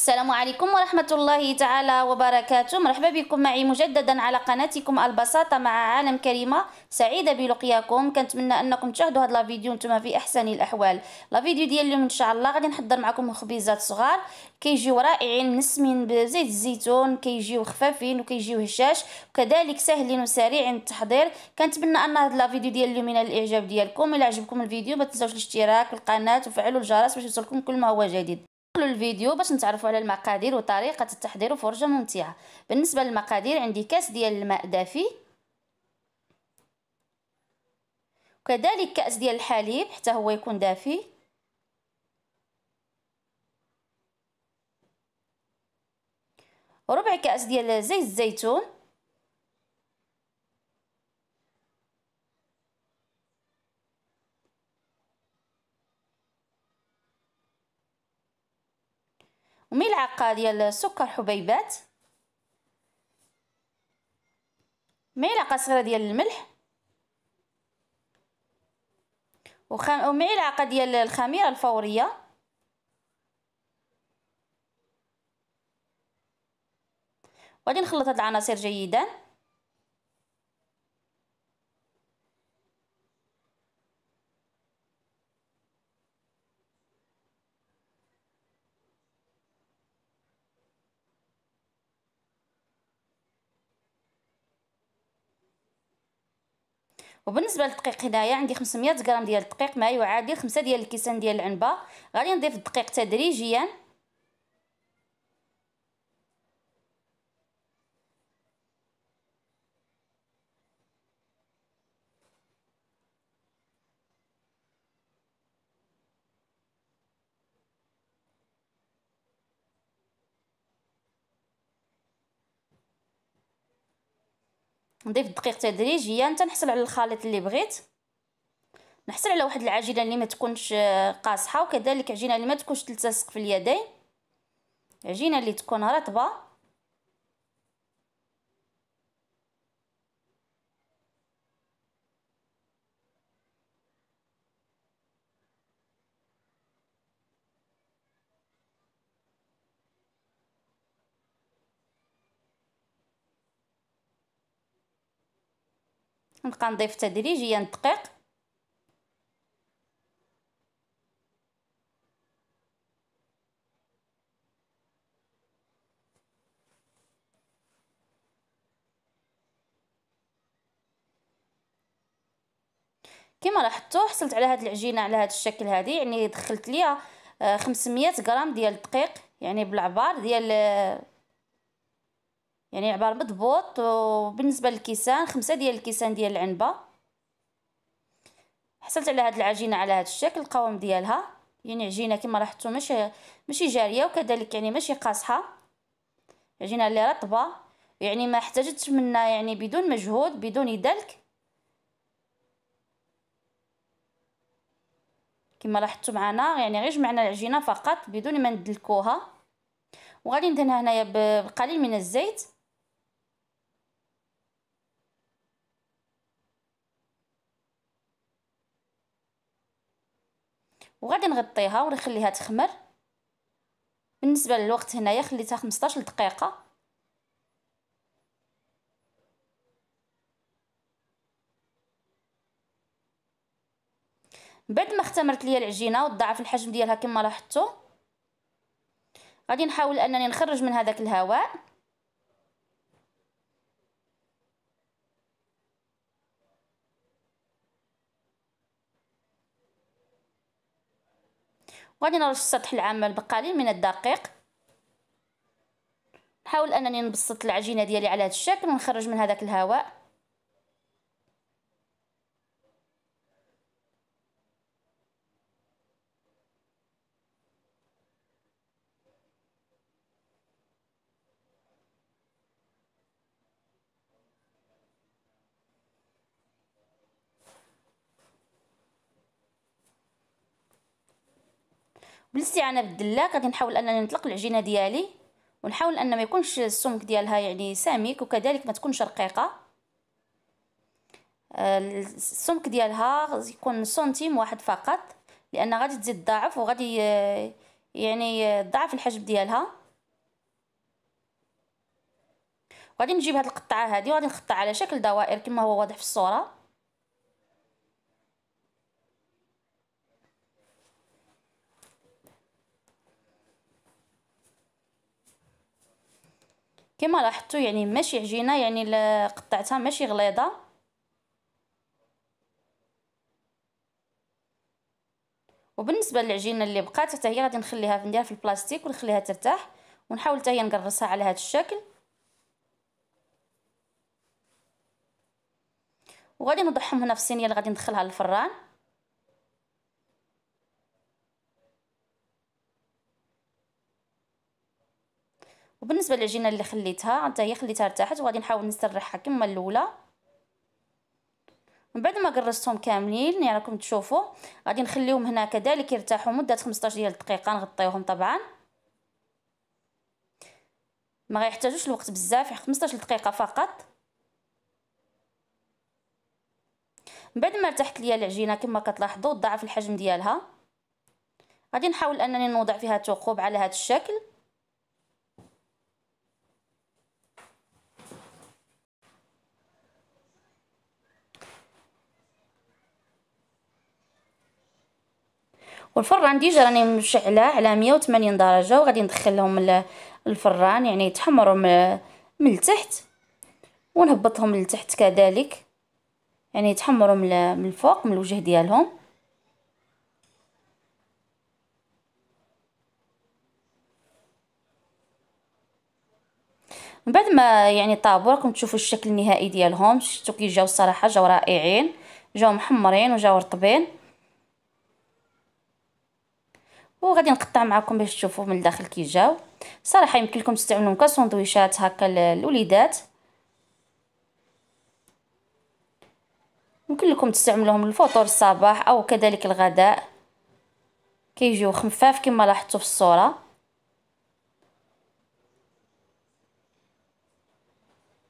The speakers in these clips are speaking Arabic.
السلام عليكم ورحمة الله تعالى وبركاته مرحبا بكم معي مجددا على قناتكم البساطة مع عالم كريمة سعيدة بلقياكم كنتمنى أنكم تشاهدوا هذا الفيديو نتوما في أحسن الأحوال الفيديو ديال اليوم إن شاء الله غادي نحضر معكم خبيزات صغار كيجيو رائعين منسمين بزيت الزيتون كيجيو خفافين وكيجيو هشاش وكذلك سهلين وسريعين التحضير كنتمنى أن هذا الفيديو ديال اليوم ينال الإعجاب ديالكم إلا عجبكم الفيديو ما تنساوش الاشتراك في القناة وفعلوا الجرس باش يوصلكم كل ما هو جديد نقلوا الفيديو باش نتعرفوا على المقادير وطريقة التحضير وفرجة ممتعة بالنسبة للمقادير عندي كاس ديال الماء دافي وكذلك كأس ديال الحليب حتى هو يكون دافي وربع كأس ديال زيت الزيتون وملعقه ديال السكر حبيبات ملعقه صغيره ديال الملح وخم... وملعقه ديال الخميره الفوريه وغادي نخلط هاد العناصر جيدا وبالنسبه للدقيق هنايا عندي 500 غرام ديال الدقيق ما يعادل 5 ديال الكيسان ديال العنبه غادي نضيف الدقيق تدريجيا نضيف الدقيق تدريجيا تنحصل على الخليط اللي بغيت نحصل على واحد العجينه اللي ما تكونش آه، قاصحه وكذلك عجينه اللي ما تكونش تلتصق في اليدين عجينه اللي تكون رطبه نبقى نضيف تدريجيا الدقيق كما لاحظتوا حصلت على هذه العجينه على هذا الشكل هذه يعني دخلت ليها 500 آه، غرام ديال الدقيق يعني بالعبار ديال آه، يعني عبار مضبوط وبالنسبه للكيسان خمسة ديال الكيسان ديال العنبه حصلت على هاد العجينه على هاد الشكل القوام ديالها يعني عجينه كما لاحظتوا ماشي ماشي جاريه وكذلك يعني ماشي قاصحه عجينه اللي رطبه يعني ما احتاجتش منها يعني بدون مجهود بدون دلك كما لاحظتوا معنا يعني غير جمعنا العجينه فقط بدون ما ندلكوها وغادي ندهنها هنايا بقليل من الزيت وغادي نغطيها ونخليها تخمر بالنسبه للوقت هنايا خليتها 15 دقيقه بعد ما اختمرت ليا العجينه وتضاعف الحجم ديالها كما لاحظتوا غادي نحاول انني نخرج من هذاك الهواء وغادي نرش السطح العامل بقليل من الدقيق نحاول انني نبسط العجينه ديالي على هذا الشكل ونخرج من هذاك الهواء بالاستعانه بالدله غادي نحاول انني نطلق العجينه ديالي ونحاول ان ما يكونش السمك ديالها يعني سميك وكذلك ما تكونش رقيقه آه، السمك ديالها يكون سنتيم واحد فقط لان غادي تزيد ضعف وغادي آه، يعني آه، ضعف الحجم ديالها غادي نجيب هاد القطعه هذه وغادي نقطع على شكل دوائر كما هو واضح في الصوره كما لاحظتوا يعني ماشي عجينه يعني قطعتها ماشي غليظه وبالنسبه للعجينه اللي بقات حتى هي غادي نخليها نديرها في البلاستيك ونخليها ترتاح ونحاول حتى هي نقرصها على هذا الشكل وغادي نضعهم هنا في الصينيه اللي غادي ندخلها للفران وبالنسبه للعجينه اللي خليتها حتى هي خليتها ارتاحت وغادي نحاول نسرحها كما الاولى من بعد ما قرصتهم كاملين يعني راكم تشوفوا غادي نخليهم هنا كذلك يرتاحوا مده 15 ديال الدقيقه نغطيوهم طبعا ما غيحتاجوش الوقت بزاف 15 يعني دقيقه فقط من بعد ما ارتاحت ليا العجينه كما كتلاحظوا ضعف الحجم ديالها غادي نحاول انني نوضع فيها ثقوب على هذا الشكل والفران ديجا راني مشعله على 180 درجه وغادي ندخلهم الفران يعني يتحمروا آه، من التحت ونهبطهم لتحت كذلك يعني يتحمروا من الفوق من الوجه ديالهم من بعد ما يعني طابوا راكم تشوفوا الشكل النهائي ديالهم شفتوا كي جاو الصراحه جاو رائعين جاو محمرين وجاو رطبين وغادي نقطع معكم باش تشوفوا من الداخل كي جاو صراحه يمكن لكم تستعملوهم كسندويشات هكا للوليدات يمكن لكم تستعملوهم للفطور الصباح او كذلك الغداء كيجيو خفاف كما لاحظتوا في الصوره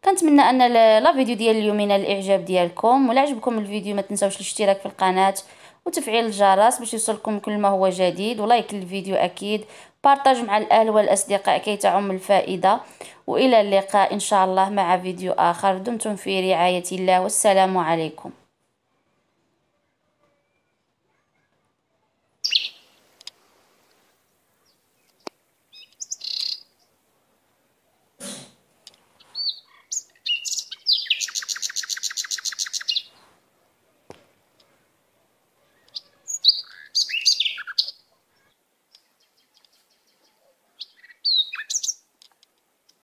كنتمنى ان لا فيديو ديال اليوم ينال الاعجاب ديالكم ولا عجبكم الفيديو ما تنساوش الاشتراك في القناه وتفعيل الجرس باش يوصلكم كل ما هو جديد ولايك الفيديو اكيد بارتاج مع الاهل والاصدقاء كي تعم الفائده والى اللقاء ان شاء الله مع فيديو اخر دمتم في رعايه الله والسلام عليكم